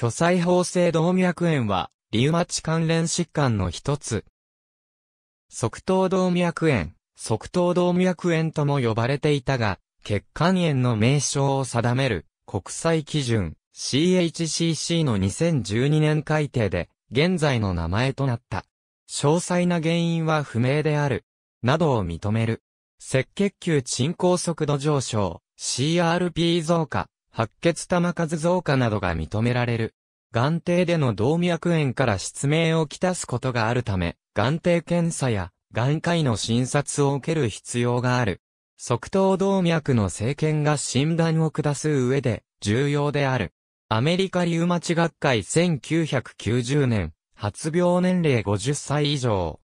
巨細胞性動脈炎は、リウマチ関連疾患の一つ。側頭動脈炎、側頭動脈炎とも呼ばれていたが、血管炎の名称を定める国際基準 CHCC の2012年改定で現在の名前となった。詳細な原因は不明である。などを認める。赤血球沈降速度上昇、CRP 増加、白血玉数増加などが認められる。眼底での動脈炎から失明をきたすことがあるため、眼底検査や眼科医の診察を受ける必要がある。側頭動脈の生検が診断を下す上で重要である。アメリカリウマチ学会1990年、発病年齢50歳以上。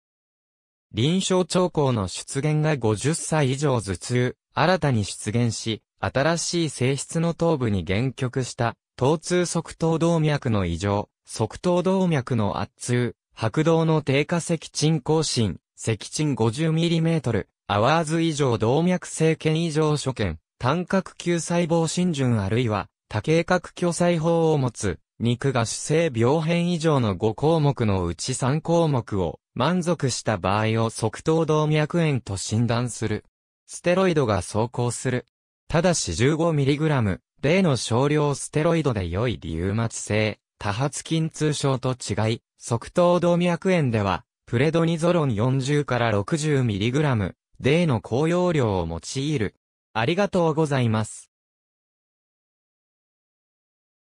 臨床兆候の出現が50歳以上頭痛、新たに出現し、新しい性質の頭部に限局した、疼痛側頭動脈の異常、側頭動脈の圧痛、白動の低下脊沈更新、脊沈 50mm、アワーズ異常動脈性腱異常所見、単核球細胞浸潤あるいは、多形核巨細胞を持つ、肉が主性病変異常の5項目のうち3項目を満足した場合を側頭動脈炎と診断する。ステロイドが走行するただし 15mg、例の少量ステロイドで良い理由末性、多発筋痛症と違い、側頭動脈炎では、プレドニゾロン40から 60mg、例の高容量を用いる。ありがとうございます。